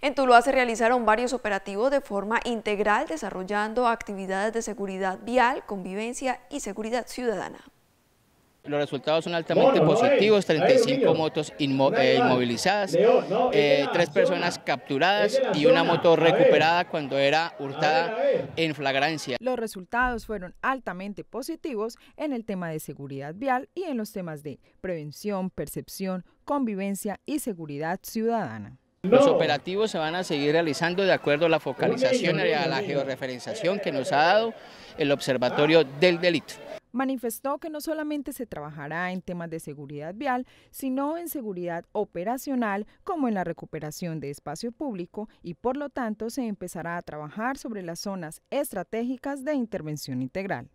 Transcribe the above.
En Tuluá se realizaron varios operativos de forma integral desarrollando actividades de seguridad vial, convivencia y seguridad ciudadana. Los resultados son altamente positivos, 35 motos eh, inmovilizadas, eh, tres personas capturadas y una moto recuperada cuando era hurtada en flagrancia. Los resultados fueron altamente positivos en el tema de seguridad vial y en los temas de prevención, percepción, convivencia y seguridad ciudadana. Los operativos se van a seguir realizando de acuerdo a la focalización y a la georreferenciación que nos ha dado el Observatorio del Delito. Manifestó que no solamente se trabajará en temas de seguridad vial, sino en seguridad operacional, como en la recuperación de espacio público, y por lo tanto se empezará a trabajar sobre las zonas estratégicas de intervención integral.